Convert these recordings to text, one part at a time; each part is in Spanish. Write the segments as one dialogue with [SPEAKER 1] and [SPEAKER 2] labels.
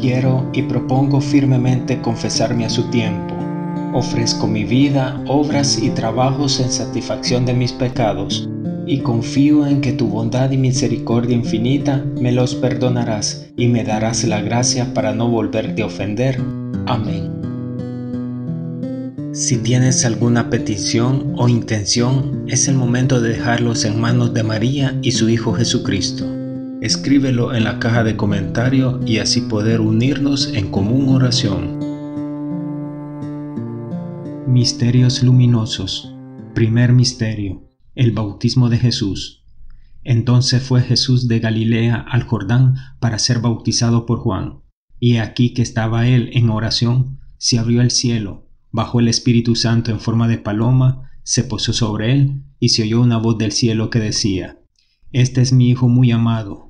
[SPEAKER 1] quiero y propongo firmemente confesarme a su tiempo. Ofrezco mi vida, obras y trabajos en satisfacción de mis pecados, y confío en que tu bondad y misericordia infinita me los perdonarás y me darás la gracia para no volverte a ofender. Amén. Si tienes alguna petición o intención, es el momento de dejarlos en manos de María y su Hijo Jesucristo escríbelo en la caja de comentario y así poder unirnos en común oración. Misterios luminosos. Primer misterio. El bautismo de Jesús. Entonces fue Jesús de Galilea al Jordán para ser bautizado por Juan. Y aquí que estaba él en oración, se abrió el cielo, bajó el Espíritu Santo en forma de paloma, se posó sobre él, y se oyó una voz del cielo que decía, Este es mi Hijo muy amado,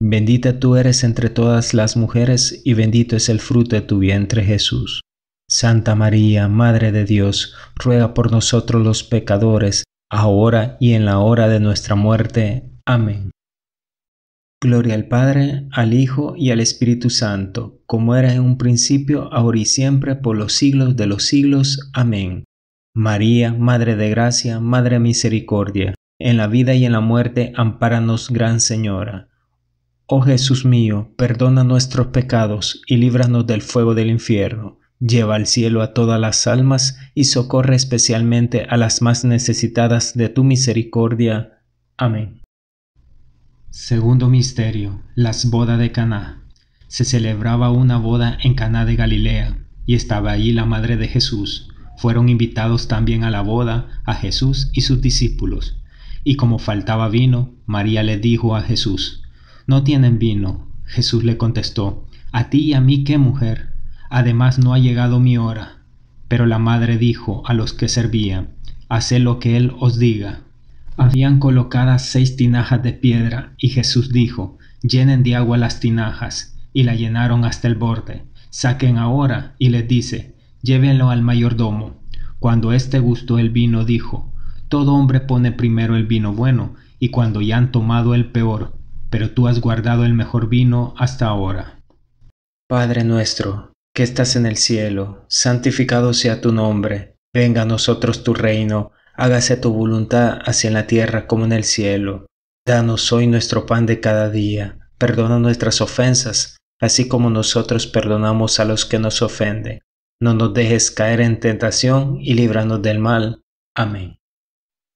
[SPEAKER 1] Bendita tú eres entre todas las mujeres, y bendito es el fruto de tu vientre Jesús. Santa María, Madre de Dios, ruega por nosotros los pecadores, ahora y en la hora de nuestra muerte. Amén. Gloria al Padre, al Hijo y al Espíritu Santo, como era en un principio, ahora y siempre, por los siglos de los siglos. Amén. María, Madre de Gracia, Madre de Misericordia, en la vida y en la muerte, ampáranos, Gran Señora. Oh Jesús mío, perdona nuestros pecados y líbranos del fuego del infierno. Lleva al cielo a todas las almas y socorre especialmente a las más necesitadas de tu misericordia. Amén. Segundo misterio: las bodas de Caná. Se celebraba una boda en Caná de Galilea y estaba allí la madre de Jesús. Fueron invitados también a la boda a Jesús y sus discípulos. Y como faltaba vino, María le dijo a Jesús: no tienen vino. Jesús le contestó, A ti y a mí qué mujer. Además no ha llegado mi hora. Pero la madre dijo a los que servían, Haced lo que él os diga. Habían colocadas seis tinajas de piedra, y Jesús dijo, Llenen de agua las tinajas, y la llenaron hasta el borde. Saquen ahora, y les dice, Llévenlo al mayordomo. Cuando éste gustó el vino, dijo, Todo hombre pone primero el vino bueno, y cuando ya han tomado el peor, pero tú has guardado el mejor vino hasta ahora. Padre nuestro, que estás en el cielo, santificado sea tu nombre, venga a nosotros tu reino, hágase tu voluntad así en la tierra como en el cielo. Danos hoy nuestro pan de cada día, perdona nuestras ofensas, así como nosotros perdonamos a los que nos ofenden. No nos dejes caer en tentación y líbranos del mal. Amén.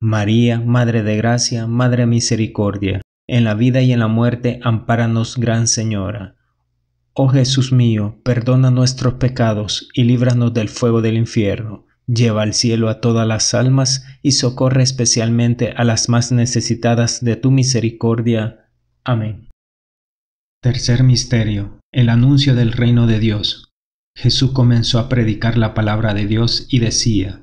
[SPEAKER 1] María, Madre de Gracia, Madre Misericordia, en la vida y en la muerte, ampáranos, Gran Señora. Oh Jesús mío, perdona nuestros pecados y líbranos del fuego del infierno. Lleva al cielo a todas las almas y socorre especialmente a las más necesitadas de tu misericordia. Amén. Tercer Misterio. El Anuncio del Reino de Dios. Jesús comenzó a predicar la palabra de Dios y decía,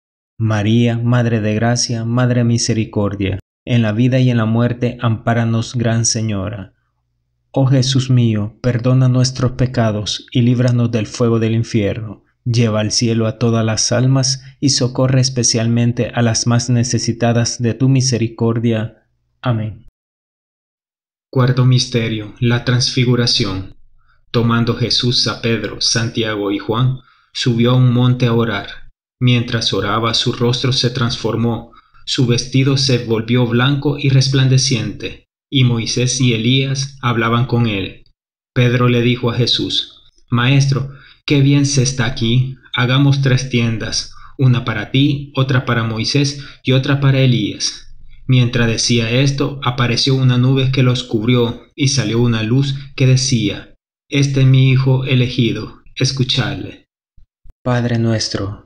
[SPEAKER 1] María, Madre de Gracia, Madre de Misericordia, en la vida y en la muerte, ampáranos, Gran Señora. Oh Jesús mío, perdona nuestros pecados y líbranos del fuego del infierno. Lleva al cielo a todas las almas y socorre especialmente a las más necesitadas de tu misericordia. Amén. Cuarto Misterio, la Transfiguración. Tomando Jesús a Pedro, Santiago y Juan, subió a un monte a orar Mientras oraba su rostro se transformó, su vestido se volvió blanco y resplandeciente, y Moisés y Elías hablaban con él. Pedro le dijo a Jesús, Maestro, qué bien se está aquí, hagamos tres tiendas, una para ti, otra para Moisés y otra para Elías. Mientras decía esto, apareció una nube que los cubrió y salió una luz que decía, Este es mi Hijo elegido, escuchadle. Padre nuestro,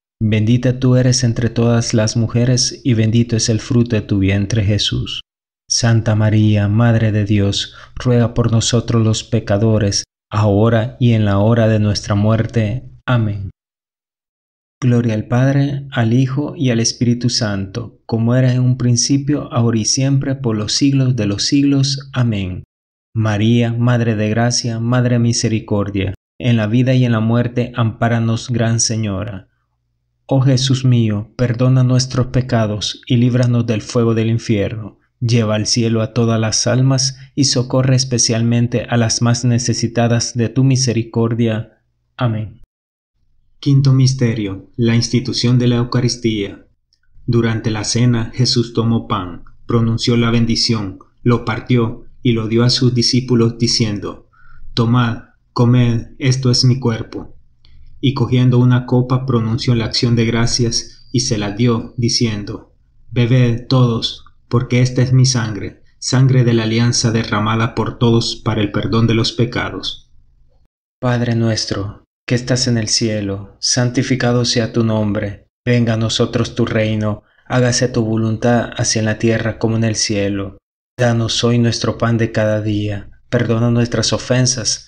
[SPEAKER 1] Bendita tú eres entre todas las mujeres y bendito es el fruto de tu vientre Jesús. Santa María, Madre de Dios, ruega por nosotros los pecadores, ahora y en la hora de nuestra muerte. Amén. Gloria al Padre, al Hijo y al Espíritu Santo, como era en un principio, ahora y siempre, por los siglos de los siglos. Amén. María, Madre de Gracia, Madre de Misericordia, en la vida y en la muerte, ampáranos, Gran Señora. Oh Jesús mío, perdona nuestros pecados y líbranos del fuego del infierno. Lleva al cielo a todas las almas y socorre especialmente a las más necesitadas de tu misericordia. Amén. Quinto Misterio. La institución de la Eucaristía. Durante la cena Jesús tomó pan, pronunció la bendición, lo partió y lo dio a sus discípulos diciendo, Tomad, comed, esto es mi cuerpo y cogiendo una copa pronunció la acción de gracias y se la dio, diciendo, Bebed todos, porque esta es mi sangre, sangre de la alianza derramada por todos para el perdón de los pecados. Padre nuestro, que estás en el cielo, santificado sea tu nombre, venga a nosotros tu reino, hágase tu voluntad así en la tierra como en el cielo. Danos hoy nuestro pan de cada día, perdona nuestras ofensas,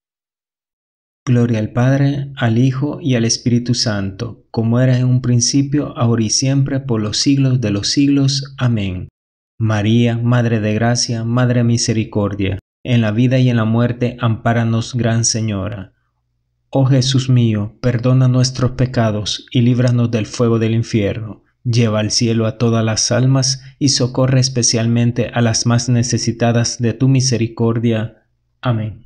[SPEAKER 1] Gloria al Padre, al Hijo y al Espíritu Santo, como era en un principio, ahora y siempre, por los siglos de los siglos. Amén. María, Madre de Gracia, Madre de Misericordia, en la vida y en la muerte, ampáranos, Gran Señora. Oh Jesús mío, perdona nuestros pecados y líbranos del fuego del infierno. Lleva al cielo a todas las almas y socorre especialmente a las más necesitadas de tu misericordia. Amén.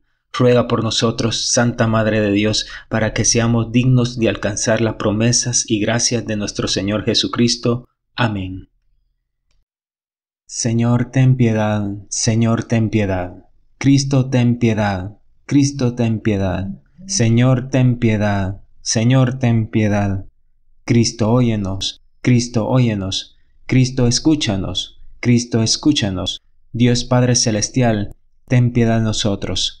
[SPEAKER 1] Ruega por nosotros, Santa Madre de Dios, para que seamos dignos de alcanzar las promesas y gracias de nuestro Señor Jesucristo. Amén. Señor, ten piedad, Señor, ten piedad. Cristo, ten piedad, Cristo, ten piedad. Señor, ten piedad, Señor, ten piedad. Cristo, óyenos, Cristo, óyenos. Cristo, escúchanos, Cristo, escúchanos. Dios Padre Celestial, ten piedad nosotros.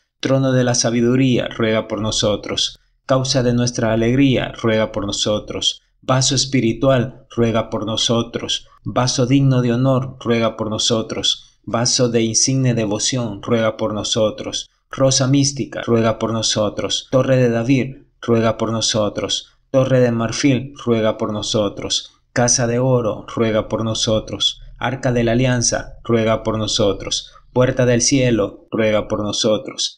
[SPEAKER 1] Trono de la sabiduría, ruega por nosotros. Causa de nuestra alegría, ruega por nosotros. Vaso espiritual, ruega por nosotros. Vaso digno de honor, ruega por nosotros. Vaso de insigne devoción, ruega por nosotros. Rosa mística, ruega por nosotros. Torre de David, ruega por nosotros. Torre de marfil, ruega por nosotros. Casa de oro, ruega por nosotros. Arca de la alianza, ruega por nosotros. Puerta del cielo, ruega por nosotros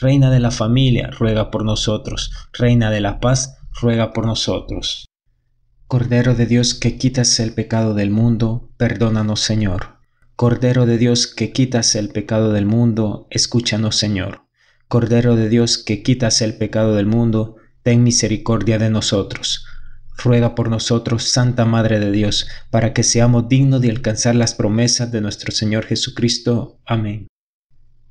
[SPEAKER 1] Reina de la familia, ruega por nosotros. Reina de la paz, ruega por nosotros. Cordero de Dios que quitas el pecado del mundo, perdónanos Señor. Cordero de Dios que quitas el pecado del mundo, escúchanos Señor. Cordero de Dios que quitas el pecado del mundo, ten misericordia de nosotros. Ruega por nosotros, Santa Madre de Dios, para que seamos dignos de alcanzar las promesas de nuestro Señor Jesucristo. Amén.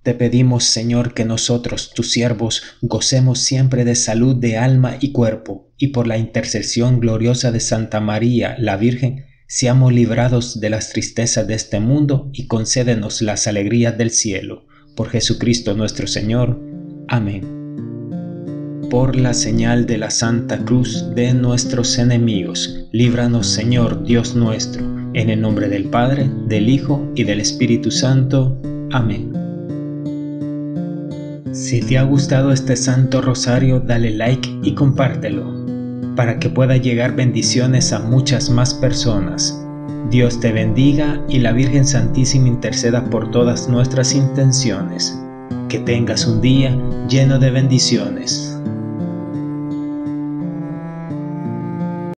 [SPEAKER 1] Te pedimos, Señor, que nosotros, tus siervos, gocemos siempre de salud de alma y cuerpo, y por la intercesión gloriosa de Santa María, la Virgen, seamos librados de las tristezas de este mundo y concédenos las alegrías del cielo. Por Jesucristo nuestro Señor. Amén. Por la señal de la Santa Cruz de nuestros enemigos, líbranos, Señor, Dios nuestro, en el nombre del Padre, del Hijo y del Espíritu Santo. Amén. Si te ha gustado este Santo Rosario, dale like y compártelo, para que pueda llegar bendiciones a muchas más personas. Dios te bendiga y la Virgen Santísima interceda por todas nuestras intenciones. Que tengas un día lleno de bendiciones.